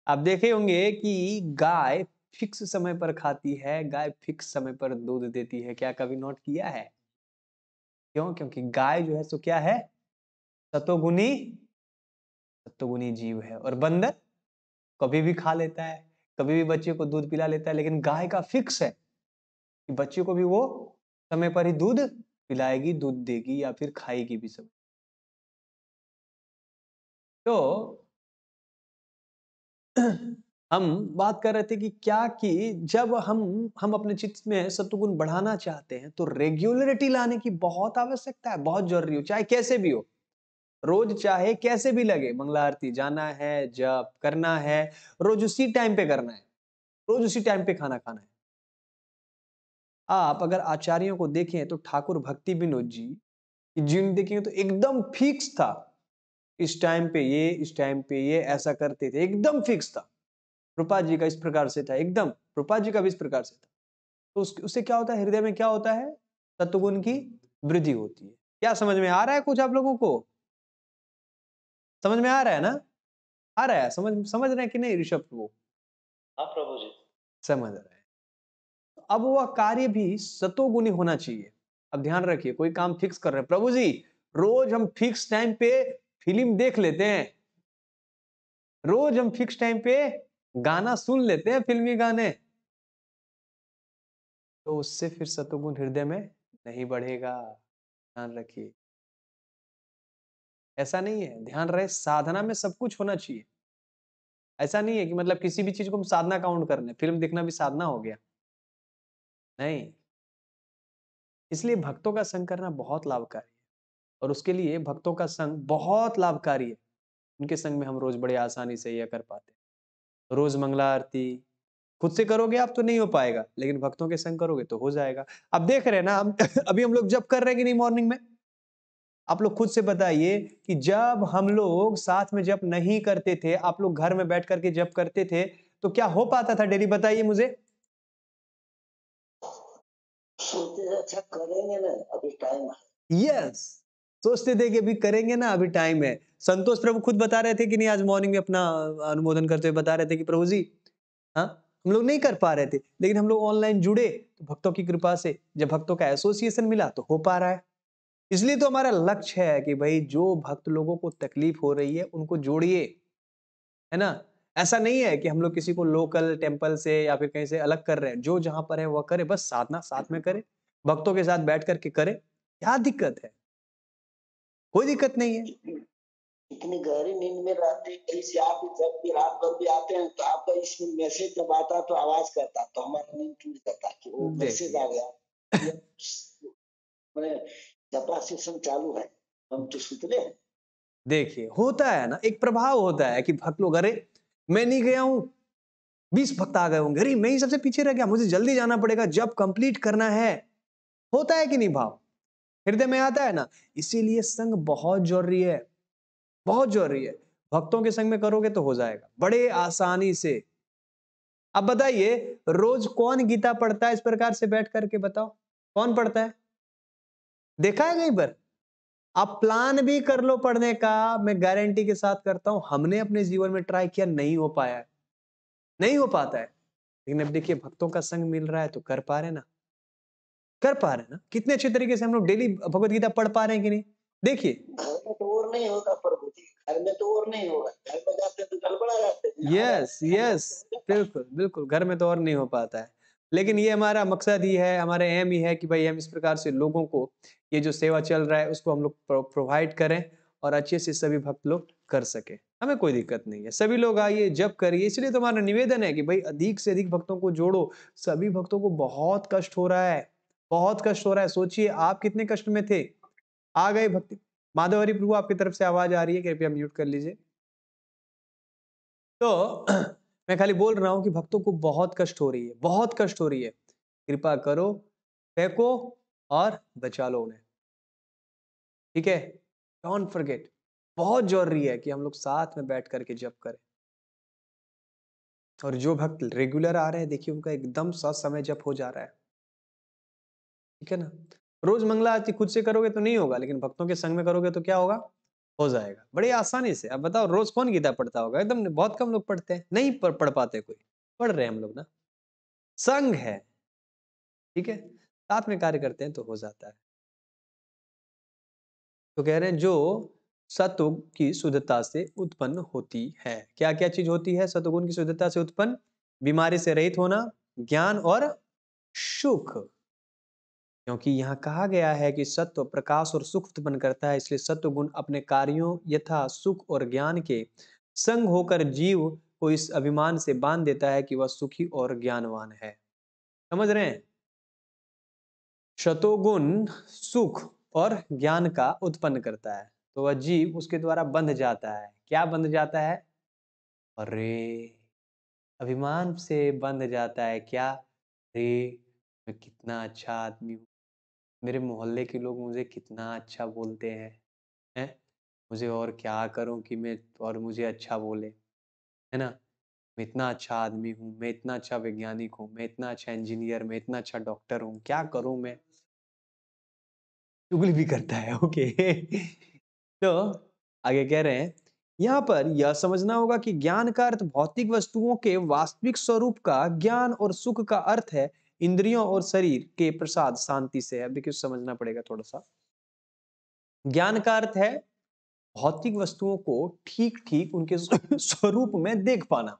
आप देखे होंगे कि गाय फिक्स समय पर खाती है गाय फिक्स समय पर दूध देती है क्या कभी नोट किया है क्यों क्योंकि गाय जो है सो क्या है सतोगुनी सतोगुनी जीव है और बंदर कभी भी खा लेता है कभी भी बच्चे को दूध पिला लेता है लेकिन गाय का फिक्स है कि बच्चे को भी वो समय पर ही दूध पिलाएगी दूध देगी या फिर खाएगी भी सब तो हम बात कर रहे थे कि क्या कि जब हम हम अपने चित्त में सत्गुण बढ़ाना चाहते हैं तो रेगुलरिटी लाने की बहुत आवश्यकता है बहुत जरूरी हो चाहे कैसे भी हो रोज चाहे कैसे भी लगे मंगला आरती जाना है जब करना है रोज उसी टाइम पे करना है रोज उसी टाइम पे खाना खाना है आप अगर आचार्यों को देखें तो ठाकुर भक्ति विनोद जी जीवन देखेंगे तो एकदम फिक्स था इस टाइम पे ये इस टाइम पे ये ऐसा करते थे एकदम फिक्स था रूपा जी का इस प्रकार से था एकदम रूपा जी का भी इस प्रकार से था तो उस, उससे क्या होता है हृदय में क्या होता है तत्वगुण की वृद्धि होती है क्या समझ में आ रहा है कुछ आप लोगों को समझ में आ रहा है ना आ रहा है समझ समझ रहे हैं कि नहीं ऋषभ को हाँ प्रभु जी समझ रहे हैं तो अब वह कार्य भी सतोगुणी होना चाहिए अब ध्यान रखिए कोई काम फिक्स कर रहे हैं प्रभु जी रोज हम फिक्स टाइम पे फिल्म देख लेते हैं रोज हम फिक्स टाइम पे गाना सुन लेते हैं फिल्मी गाने तो उससे फिर सतोगुण हृदय में नहीं बढ़ेगा ध्यान रखिए ऐसा नहीं है ध्यान रहे साधना में सब कुछ होना चाहिए ऐसा नहीं है कि मतलब किसी भी चीज को हम साधना काउंट कर लें फिल्म देखना भी साधना हो गया नहीं इसलिए भक्तों का संग करना बहुत लाभकारी है और उसके लिए भक्तों का संग बहुत लाभकारी है उनके संग में हम रोज बड़े आसानी से यह कर पाते हैं रोज मंगला आरती खुद से करोगे आप तो नहीं हो पाएगा लेकिन भक्तों के संग करोगे तो हो जाएगा अब देख रहे हैं ना हम अभी हम लोग जब कर रहे हैं कि नहीं मॉर्निंग में आप लोग खुद से बताइए कि जब हम लोग साथ में जब नहीं करते थे आप लोग घर में बैठ करके जब करते थे तो क्या हो पाता था डेली बताइए मुझे अच्छा करेंगे ना अभी टाइम है यस सोचते थे कि अभी करेंगे ना अभी टाइम है संतोष प्रभु खुद बता रहे थे कि नहीं आज मॉर्निंग में अपना अनुमोदन करते हुए बता रहे थे कि प्रभु जी हाँ हम लोग नहीं कर पा रहे थे लेकिन हम लोग ऑनलाइन जुड़े तो भक्तों की कृपा से जब भक्तों का एसोसिएशन मिला तो हो पा रहा है इसलिए तो हमारा लक्ष्य है कि भाई जो भक्त लोगों को तकलीफ हो रही है उनको जोड़िए है ना ऐसा नहीं है कि हम लोग किसी को लोकल टेम्पल से या फिर कहीं से अलग कर रहे हैं जो जहां पर है वह करे बस साधना साथ में करे भक्तों के साथ बैठ करके करे क्या दिक्कत है कोई दिक्कत नहीं है इतनी गहरी नींद में रहते कहीं आप जब भी रात भर भी आते हैं तो आपका इसमें मैसेज जब आता तो आवाज करता तो हमारा नींद टूट जाता कि वो मैसेज आ गया सपा सेशन चालू है हम तो सुतले हैं देखिए होता है ना एक प्रभाव होता है कि भक्त लोग अरे मैं नहीं गया हूं बीस भक्त आ गए होंगे अरे मैं ही सबसे पीछे रह गया मुझे जल्दी जाना पड़ेगा जब कंप्लीट करना है होता है कि नहीं भाव हृदय में आता है ना इसीलिए संग बहुत जरूरी है बहुत जरूरी है भक्तों के संग में करोगे तो हो जाएगा बड़े आसानी से अब बताइए रोज कौन गीता पढ़ता है इस प्रकार से बैठ करके बताओ कौन पढ़ता है देखा है कहीं पर आप प्लान भी कर लो पढ़ने का मैं गारंटी के साथ करता हूं हमने अपने जीवन में ट्राई किया नहीं हो पाया है नहीं हो पाता है लेकिन अब देखिए भक्तों का संग मिल रहा है तो कर पा रहे ना कर पा रहे ना कितने अच्छे तरीके से हम लोग डेली भगवत गीता पढ़ पा रहे हैं कि नहीं देखिए घर में तो और नहीं होगा यस यस बिल्कुल बिल्कुल घर में तो और नहीं हो पाता है लेकिन ये हमारा मकसद ही है हमारा एम ही है कि भाई हम इस प्रकार से लोगों को ये जो सेवा चल रहा है उसको हम लोग प्रोवाइड करें और अच्छे से सभी भक्त लोग कर सके हमें कोई दिक्कत नहीं है सभी लोग आइए जब करिए इसलिए तो हमारा निवेदन है कि भाई अधिक से अधिक भक्तों को जोड़ो सभी भक्तों को बहुत कष्ट हो रहा है बहुत कष्ट हो रहा है सोचिए आप कितने कष्ट में थे आ गए भक्ति माधवरी प्रभु आपकी तरफ से आवाज आ रही है कृपया म्यूट कर लीजिए तो मैं खाली बोल रहा हूं कि भक्तों को बहुत कष्ट हो रही है बहुत कष्ट हो रही है कृपा करो फेंको और बचा लो उन्हें ठीक है डोंट फॉरगेट बहुत जरूरी है कि हम लोग साथ में बैठ करके जप करें और जो भक्त रेगुलर आ रहे हैं देखिए उनका एकदम समय जप हो जा रहा है ठीक है ना रोज मंगला आरती खुद से करोगे तो नहीं होगा लेकिन भक्तों के संग में करोगे तो क्या होगा हो जाएगा बड़ी आसानी से अब बताओ रोज कौन गीता पढ़ता होगा एकदम बहुत कम लोग पढ़ते हैं नहीं पढ़, पढ़ पाते कोई पढ़ रहे हैं हम लोग ना संघ है ठीक है साथ में कार्य करते हैं तो हो जाता है तो कह रहे हैं जो सतुग की शुद्धता से उत्पन्न होती है क्या क्या चीज होती है सतुगुण की शुद्धता से उत्पन्न बीमारी से रहित होना ज्ञान और सुख क्योंकि यहाँ कहा गया है कि सत्व प्रकाश और सुख उत्पन्न करता है इसलिए सत्व गुण अपने कार्यों यथा सुख और ज्ञान के संग होकर जीव को इस अभिमान से बांध देता है कि वह सुखी और ज्ञानवान है समझ रहे हैं शतोगुण सुख और ज्ञान का उत्पन्न करता है तो वह जीव उसके द्वारा बंध जाता है क्या बंध जाता है अरे अभिमान से बंध जाता है क्या अरे मैं कितना अच्छा आदमी हूँ मेरे मोहल्ले के लोग मुझे कितना अच्छा बोलते हैं, हैं? मुझे और क्या करूं कि मैं और मुझे अच्छा बोले, है ना? मैं इतना अच्छा आदमी हूँ, मैं इतना अच्छा वैज्ञानिक हूँ, मैं इतना अच्छा इंजीनियर, मैं इतना अच्छा डॉक्टर हूँ, क्या करूँ मैं? चुगली भी करता है, ओके। तो आगे कह रहे हैं, यहाँ पर यह समझना होगा कि ज्ञान का अर्थ भौतिक वस्तुओं के वास्तविक स्वरूप का ज्ञान और सुख का अर्थ है इंद्रियों और शरीर के प्रसाद शांति से है देखिए समझना पड़ेगा थोड़ा सा ज्ञान का अर्थ है भौतिक वस्तुओं को ठीक ठीक उनके स्वरूप में देख पाना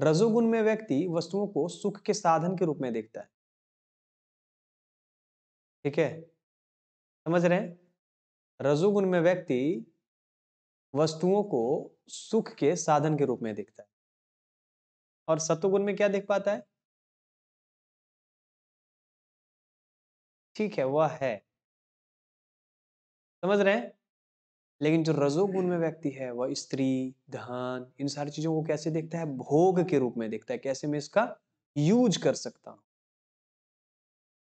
रजोगुण में व्यक्ति वस्तुओं को सुख के साधन के रूप में देखता है ठीक है समझ रहे हैं रजोगुण में व्यक्ति वस्तुओं को सुख के साधन के रूप में देखता है और सतोगुण में क्या देख पाता है ठीक है वह है समझ रहे हैं लेकिन जो रजोगुण में हम्म। व्यक्ति है वह स्त्री धन इन सारी चीजों को कैसे देखता है भोग के रूप में देखता है कैसे मैं इसका यूज कर सकता हूं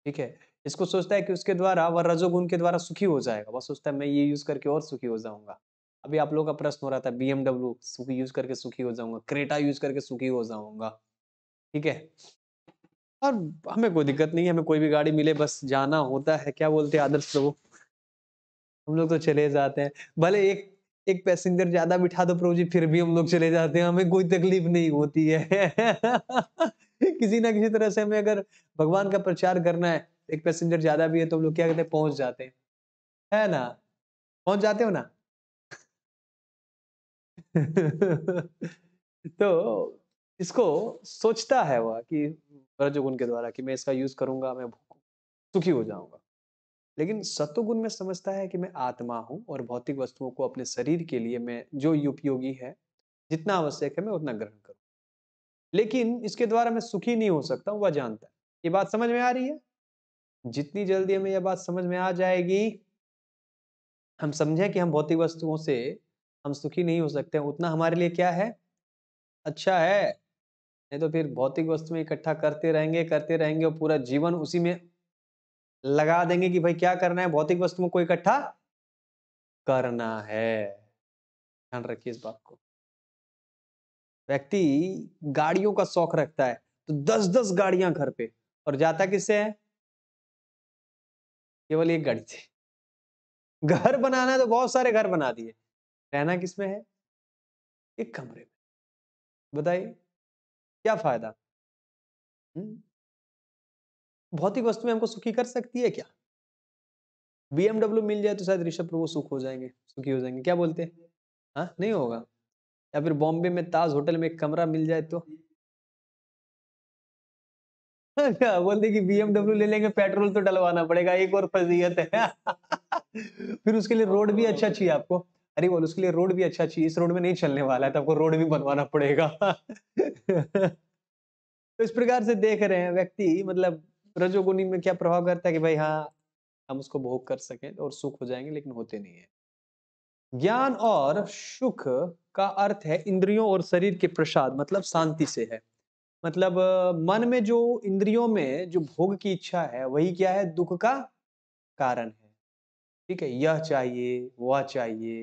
ठीक है इसको सोचता है कि उसके द्वारा वह रजोगुण के द्वारा सुखी हो जाएगा वह सोचता है मैं ये यूज करके और सुखी हो जाऊंगा अभी आप लोगों का प्रश्न हो रहा था बीएमडब्ल्यू यूज करके सुखी हो जाऊंगा क्रेटा यूज करके सुखी हो जाऊंगा ठीक है और हमें कोई दिक्कत नहीं है हमें कोई भी गाड़ी मिले बस जाना होता है क्या बोलते हैं आदर्श प्रभु हम लोग तो चले जाते हैं भले एक एक पैसेंजर ज्यादा बिठा दो प्रभु जी फिर भी हम लोग चले जाते हैं हमें कोई तकलीफ नहीं होती है किसी ना किसी तरह से हमें अगर भगवान का प्रचार करना है एक पैसेंजर ज्यादा भी है तो हम लोग क्या कहते हैं पहुंच जाते हैं है ना पहुंच जाते हो ना तो इसको सोचता है वह कि रजोगुण के द्वारा कि मैं इसका यूज करूंगा मैं सुखी हो जाऊंगा लेकिन सत्वगुण में समझता है कि मैं आत्मा हूँ और भौतिक वस्तुओं को अपने शरीर के लिए मैं जो उपयोगी है जितना आवश्यक है मैं उतना ग्रहण करूँ लेकिन इसके द्वारा मैं सुखी नहीं हो सकता वह जानता है ये बात समझ में आ रही है जितनी जल्दी हमें यह बात समझ में आ जाएगी हम समझे कि हम भौतिक वस्तुओं से हम सुखी नहीं हो सकते उतना हमारे लिए क्या है अच्छा है नहीं तो फिर भौतिक वस्तु में इकट्ठा करते रहेंगे करते रहेंगे और पूरा जीवन उसी में लगा देंगे कि भाई क्या करना है भौतिक वस्तु में कोई इकट्ठा करना है ध्यान रखिए इस बात को व्यक्ति गाड़ियों का शौक रखता है तो दस दस गाड़ियां घर पे और जाता किससे है केवल एक गाड़ी थी घर बनाना है तो बहुत सारे घर बना दिए रहना किसमें है एक कमरे में बताइए क्या फायदा भौतिक हम्म। वस्तु में हमको सुखी कर सकती है क्या बीएमडब्ल्यू मिल जाए तो शायद ऋषभ प्रभु सुख हो जाएंगे सुखी हो जाएंगे क्या बोलते हैं हाँ नहीं होगा या फिर बॉम्बे में ताज होटल में एक कमरा मिल जाए तो क्या बोलते कि बीएमडब्ल्यू ले लेंगे पेट्रोल तो डलवाना पड़ेगा एक और फजीयत है फिर उसके लिए रोड भी अच्छा चाहिए आपको अरे बोल उसके लिए रोड भी अच्छा चाहिए इस रोड में नहीं चलने वाला है तो आपको रोड भी बनवाना पड़ेगा तो इस प्रकार से देख रहे हैं व्यक्ति मतलब रजोगुणी में क्या प्रभाव करता है कि भाई हाँ हम उसको भोग कर सकें और सुख हो जाएंगे लेकिन होते नहीं है ज्ञान और सुख का अर्थ है इंद्रियों और शरीर के प्रसाद मतलब शांति से है मतलब मन में जो इंद्रियों में जो भोग की इच्छा है वही क्या है दुख का कारण है ठीक है यह चाहिए वह चाहिए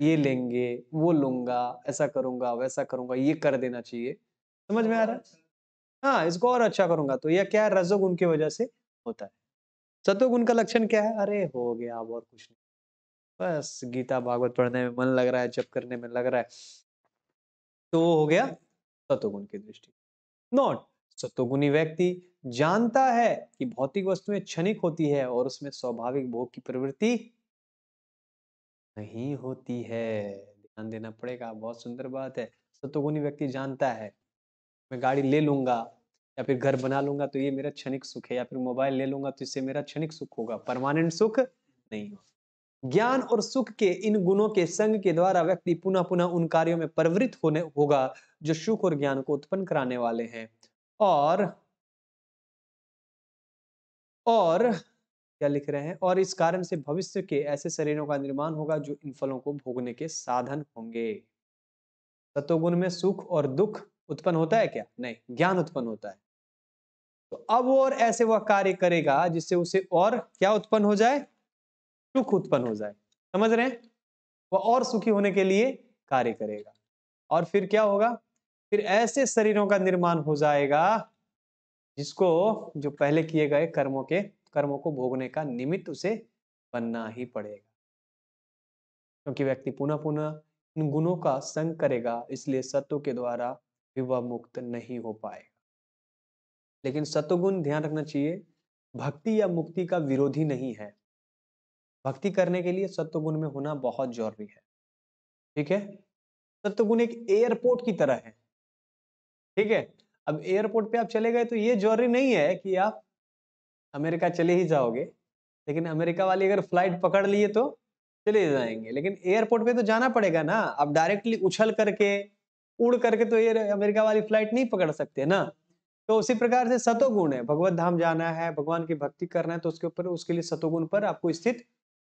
ये लेंगे वो लूंगा ऐसा करूंगा वैसा करूंगा ये कर देना चाहिए समझ में आ रहा है हाँ इसको और अच्छा करूंगा तो यह क्या है रजोगुण की वजह से होता है सतोगुण का लक्षण क्या है अरे हो गया अब और कुछ नहीं बस गीता भागवत पढ़ने में मन लग रहा है जब करने में लग रहा है तो वो हो गया सतोगुण की दृष्टि नॉट सत्वगुणी व्यक्ति जानता है कि भौतिक वस्तुएं क्षणिक होती है और उसमें स्वाभाविक भोग की प्रवृत्ति नहीं होती है ध्यान देना पड़ेगा बहुत सुंदर बात है सत्वगुणी व्यक्ति जानता है मैं गाड़ी ले लूंगा या फिर घर बना लूंगा तो ये मेरा क्षणिक सुख है या फिर मोबाइल ले लूंगा तो इससे मेरा क्षणिक सुख होगा परमानेंट सुख नहीं हो ज्ञान और सुख के इन गुणों के संग के द्वारा व्यक्ति पुनः पुनः उन कार्यों में प्रवृत्त होने होगा जो सुख और ज्ञान को उत्पन्न कराने वाले हैं और और क्या लिख रहे हैं और इस कारण से भविष्य के ऐसे शरीरों का निर्माण होगा जो इन फलों को भोगने के साधन होंगे तत्वगुण में सुख और दुख उत्पन्न होता है क्या नहीं ज्ञान उत्पन्न होता है तो अब और ऐसे वह कार्य करेगा जिससे उसे और क्या उत्पन्न हो जाए सुख उत्पन्न हो जाए समझ रहे हैं वह और सुखी होने के लिए कार्य करेगा और फिर क्या होगा फिर ऐसे शरीरों का निर्माण हो जाएगा जिसको जो पहले किए गए कर्मों के कर्मों को भोगने का निमित्त उसे बनना ही पड़ेगा क्योंकि व्यक्ति पुनः पुनः इन गुणों का संग करेगा इसलिए सत्व के द्वारा विवाह मुक्त नहीं हो पाएगा लेकिन सत्वगुण ध्यान रखना चाहिए भक्ति या मुक्ति का विरोधी नहीं है भक्ति करने के लिए सत्वगुण में होना बहुत जरूरी है ठीक है सत्वगुण एक एयरपोर्ट की तरह है ठीक है अब एयरपोर्ट पे आप चले गए तो ये जरूरी नहीं है कि आप अमेरिका चले ही जाओगे लेकिन अमेरिका वाली अगर फ्लाइट पकड़ लिए तो चले जाएंगे लेकिन एयरपोर्ट पे तो जाना पड़ेगा ना आप डायरेक्टली उछल करके उड़ करके तो ये अमेरिका वाली फ्लाइट नहीं पकड़ सकते ना तो उसी प्रकार से सतोगुण है भगवत धाम जाना है भगवान की भक्ति करना है तो उसके ऊपर उसके लिए सतोगुण पर आपको स्थित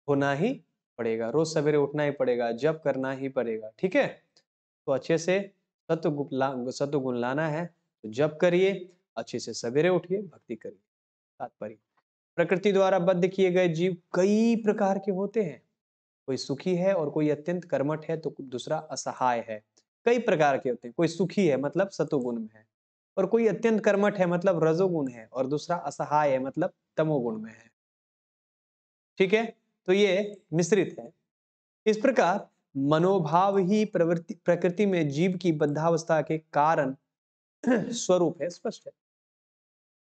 होना ही पड़ेगा रोज सवेरे उठना ही पड़ेगा जब करना ही पड़ेगा ठीक है तो अच्छे से सत्व सत्य गुण लाना है तो जप करिए अच्छे से सवेरे उठिए भक्ति करिए तात्पर्य प्रकृति द्वारा बद्ध किए गए जीव कई प्रकार के होते हैं कोई सुखी है और कोई अत्यंत कर्मठ है तो दूसरा असहाय है कई प्रकार के होते हैं कोई सुखी है मतलब सतोगुण में है और कोई अत्यंत कर्मठ है मतलब रजोगुण है और दूसरा असहाय है मतलब तमोगुण में है ठीक है तो ये मिश्रित है इस प्रकार मनोभाव ही प्रवृत्ति प्रकृति में जीव की बद्धावस्था के कारण स्वरूप है स्पष्ट है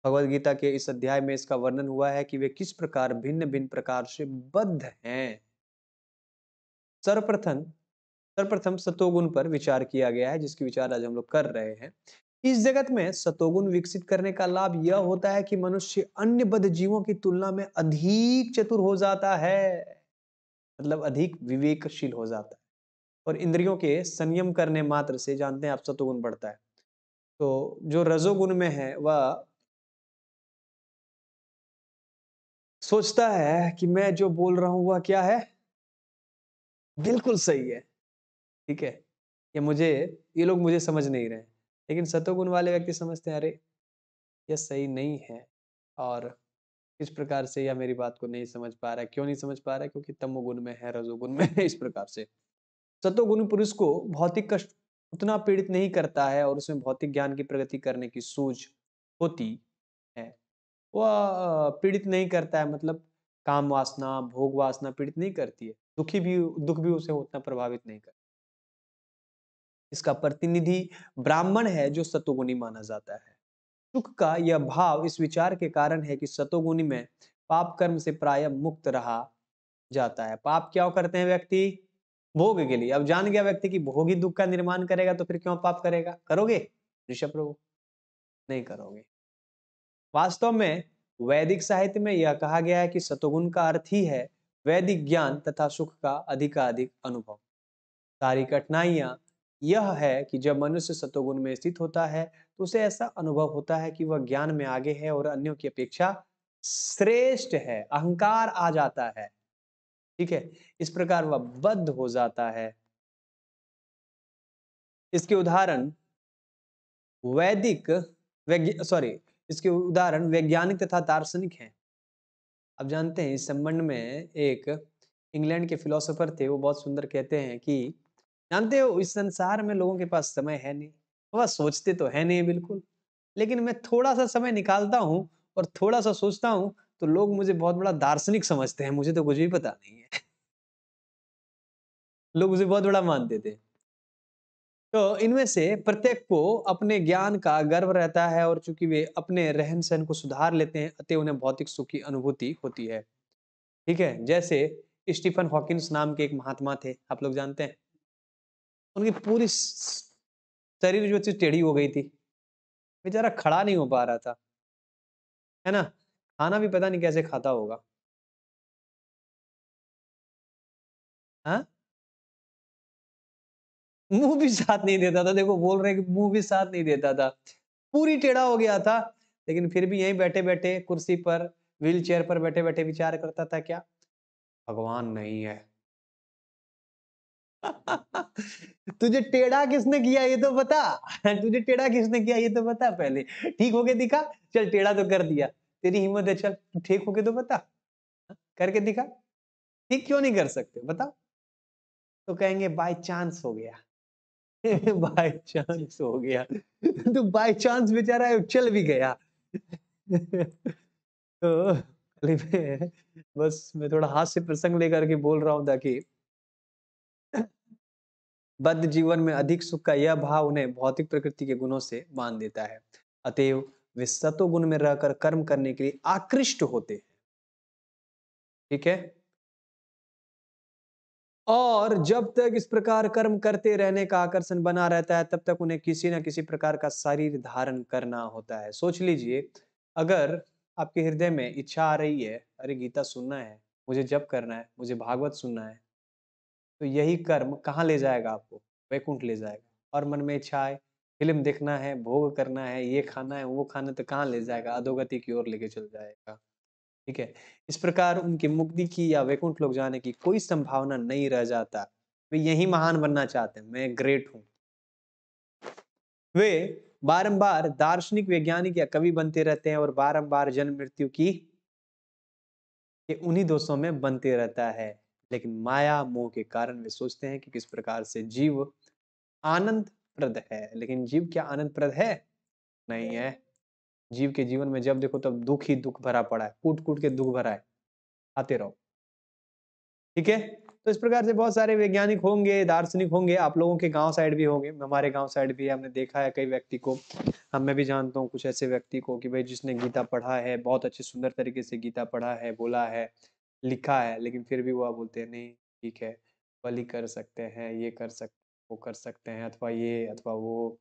भगवद गीता के इस अध्याय में इसका वर्णन हुआ है कि वे किस प्रकार भिन्न भिन्न प्रकार से बद्ध हैं सर्वप्रथम सर्वप्रथम सतोगुण पर विचार किया गया है जिसकी विचार आज हम लोग कर रहे हैं इस जगत में सतोगुण विकसित करने का लाभ यह होता है कि मनुष्य अन्य बद्ध जीवों की तुलना में अधिक चतुर हो जाता है मतलब अधिक विवेकशील हो जाता है और इंद्रियों के संयम करने मात्र से जानते हैं आप सतुगुण तो बढ़ता है तो जो रजोगुण में है वह सोचता है कि मैं जो बोल रहा हूं वह क्या है बिल्कुल सही है ठीक है ये मुझे ये लोग मुझे समझ नहीं रहे लेकिन सतोगुण वाले व्यक्ति समझते हैं अरे यह सही नहीं है और इस प्रकार से या मेरी बात को नहीं समझ पा रहा है क्यों नहीं समझ पा रहा है क्योंकि तमोगुण में है रजोगुण में है इस प्रकार से सतोगुण पुरुष को भौतिक कष्ट उतना पीड़ित नहीं करता है और उसमें भौतिक ज्ञान की प्रगति करने की सूझ होती है वह पीड़ित नहीं करता है मतलब काम वासना भोग वासना पीड़ित नहीं करती है दुखी भी दुख भी उसे उतना प्रभावित नहीं करता इसका प्रतिनिधि ब्राह्मण है जो सतोगुणी माना जाता है सुख का यह भाव इस विचार के कारण है कि सतोगुणी में पाप कर्म से प्राय मुक्त रहा जाता है पाप क्या करते हैं व्यक्ति भोग के लिए अब जान गया व्यक्ति कि भोगी दुख का निर्माण करेगा तो फिर क्यों पाप करेगा करोगे ऋषभ प्रभु नहीं करोगे वास्तव में वैदिक साहित्य में यह कहा गया है कि सतोगुण का अर्थ ही है वैदिक ज्ञान तथा सुख का अधिकाधिक अनुभव सारी कठिनाइयां यह है कि जब मनुष्य सतोगुण में स्थित होता है तो उसे ऐसा अनुभव होता है कि वह ज्ञान में आगे है और अन्यों की अपेक्षा श्रेष्ठ है अहंकार आ जाता है ठीक है इस प्रकार वह बद्ध हो जाता है इसके उदाहरण वैदिक सॉरी इसके उदाहरण वैज्ञानिक तथा दार्शनिक हैं आप जानते हैं इस संबंध में एक इंग्लैंड के फिलोसोफर थे वो बहुत सुंदर कहते हैं कि जानते हो इस संसार में लोगों के पास समय है नहीं वह सोचते तो है नहीं बिल्कुल लेकिन मैं थोड़ा सा समय निकालता हूँ और थोड़ा सा सोचता हूँ तो लोग मुझे बहुत बड़ा दार्शनिक समझते हैं मुझे तो कुछ भी पता नहीं है लोग मुझे बहुत बड़ा मानते थे तो इनमें से प्रत्येक को अपने ज्ञान का गर्व रहता है और चूंकि वे अपने रहन सहन को सुधार लेते हैं अतः उन्हें भौतिक सुख की अनुभूति होती है ठीक है जैसे स्टीफन हॉकिंस नाम के एक महात्मा थे आप लोग जानते हैं उनकी पूरी शरीर जो चीज़ टेढ़ी हो गई थी बेचारा खड़ा नहीं हो पा रहा था है ना खाना भी पता नहीं कैसे खाता होगा हाँ? मुंह भी साथ नहीं देता था देखो बोल रहे कि मुंह भी साथ नहीं देता था पूरी टेढ़ा हो गया था लेकिन फिर भी यहीं बैठे बैठे कुर्सी पर व्हील चेयर पर बैठे बैठे विचार करता था क्या भगवान नहीं है तुझे टेढ़ा किसने किया ये तो बता तुझे टेढ़ा किसने किया ये तो बता पहले ठीक होके दिखा चल टेढ़ा तो कर दिया तेरी हिम्मत है चल ठीक होके तो बता करके दिखा ठीक क्यों नहीं कर सकते बताओ तो कहेंगे बाय चांस हो गया बाय चांस हो गया तो बाय चांस बेचारा चल भी गया तो बस मैं थोड़ा हाथ से प्रसंग लेकर के बोल रहा हूँ ताकि बद्ध जीवन में अधिक सुख का यह भाव उन्हें भौतिक प्रकृति के गुणों से बांध देता है अतएव वे सतो गुण में रहकर कर्म करने के लिए आकृष्ट होते हैं ठीक है और जब तक इस प्रकार कर्म करते रहने का आकर्षण बना रहता है तब तक उन्हें किसी ना किसी प्रकार का शरीर धारण करना होता है सोच लीजिए अगर आपके हृदय में इच्छा आ रही है अरे गीता सुनना है मुझे जप करना है मुझे भागवत सुनना है तो यही कर्म कहाँ ले जाएगा आपको वैकुंठ ले जाएगा और मन में इच्छा है फिल्म देखना है भोग करना है ये खाना है वो खाना तो कहाँ ले जाएगा अधोगति की ओर लेके चल जाएगा ठीक है इस प्रकार उनकी मुक्ति की या वैकुंठ लोग जाने की कोई संभावना नहीं रह जाता वे यही महान बनना चाहते हैं मैं ग्रेट हूं वे बारंबार दार्शनिक वैज्ञानिक या कवि बनते रहते हैं और बारंबार जन्म मृत्यु की उन्हीं दोषों में बनते रहता है लेकिन माया मोह के कारण वे सोचते हैं कि किस प्रकार से जीव आनंद प्रद है लेकिन जीव क्या आनंद प्रद है नहीं है जीव के जीवन में जब देखो तब दुख ही दुख भरा पड़ा है कूट कूट के दुख भरा है आते रहो ठीक है तो इस प्रकार से बहुत सारे वैज्ञानिक होंगे दार्शनिक होंगे आप लोगों के गांव साइड भी होंगे हमारे गांव साइड भी है हमने देखा है कई व्यक्ति को हम मैं भी जानता हूँ कुछ ऐसे व्यक्ति को कि भाई जिसने गीता पढ़ा है बहुत अच्छे सुंदर तरीके से गीता पढ़ा है बोला है लिखा है लेकिन फिर भी वह बोलते हैं नहीं ठीक है बलि कर सकते हैं ये कर सकते वो कर सकते हैं अथवा ये अथवा वो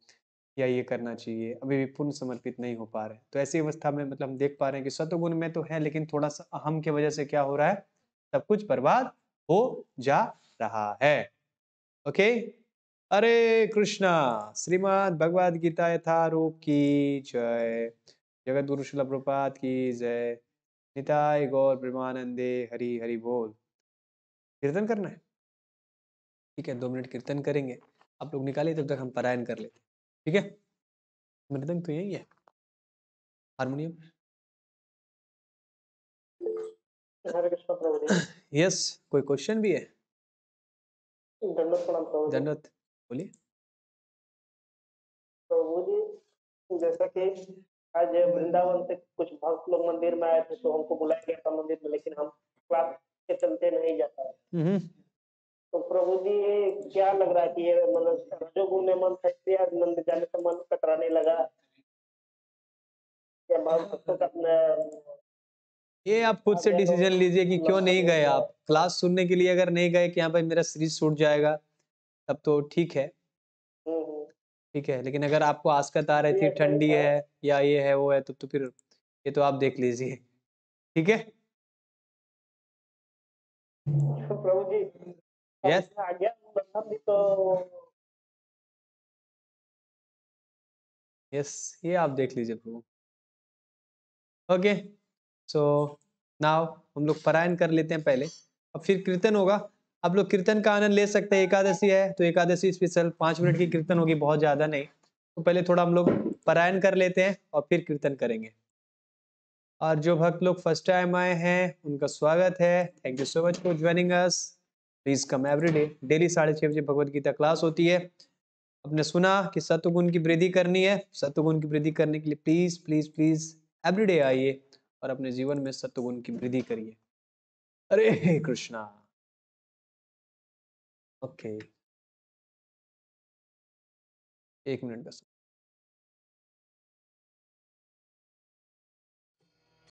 या ये करना चाहिए अभी भी पूर्ण समर्पित नहीं हो पा रहे तो ऐसी अवस्था में मतलब हम देख पा रहे हैं कि सतगुण में तो है लेकिन थोड़ा सा अहम की वजह से क्या हो रहा है सब कुछ बर्बाद हो जा रहा है ओके अरे कृष्णा श्रीमद भगवद गीता यथारूप की जय जगत गुरु शुल प्रपात की जय निताय गौर प्रेमानंदे हरी हरि बोल कीर्तन करना है ठीक है दो मिनट कीर्तन करेंगे आप लोग निकालिए तब तक हम पारायण कर लेते ठीक है मृदंग तो यही है हारमोनियम यस कोई क्वेश्चन भी है दंडोत बोलिए तो जैसा कि आज वृंदावन से कुछ भक्त लोग मंदिर में आए थे तो हमको बुलाया गया था मंदिर में लेकिन हम क्लास के चलते नहीं जा पाए हम्म। तो प्रभु जी क्या लग रहा है कि ये मतलब रजोगुण में मन कैसे आज मंदिर जाने से मन कतराने लगा या भक्तों हाँ। का ये आप खुद से डिसीजन लीजिए कि क्यों नहीं गए आप क्लास सुनने के लिए अगर नहीं गए कि यहाँ पर मेरा सीरीज छूट जाएगा तब तो ठीक है ठीक है लेकिन अगर आपको आसकत आ रही थी ठंडी है या ये है वो है तो तो फिर ये तो आप देख लीजिए ठीक है अच्छा यस तो ये आप देख लीजिए प्रभु ओके सो नाव हम लोग परायण कर लेते हैं पहले अब फिर कीर्तन होगा आप लोग कीर्तन का आनंद ले सकते हैं एकादशी है तो एकादशी स्पेशल पांच मिनट की कीर्तन होगी बहुत ज़्यादा नहीं तो पहले थोड़ा हम लोग पारायण कर लेते हैं और फिर कीर्तन करेंगे और जो भक्त लोग फर्स्ट टाइम आए हैं उनका स्वागत है thank you so much for joining us please come every day daily साढ़े छह बजे भगवदगीता गीता क्लास होती है आपने सुना कि सत्वगुण की वृद्धि करनी है सत्वगुण की वृद्धि करने के लिए please please please every day आइए और अपने जीवन में सत्वगुण की वृद्धि करिए अरे कृष्णा ओके एक मिनट बस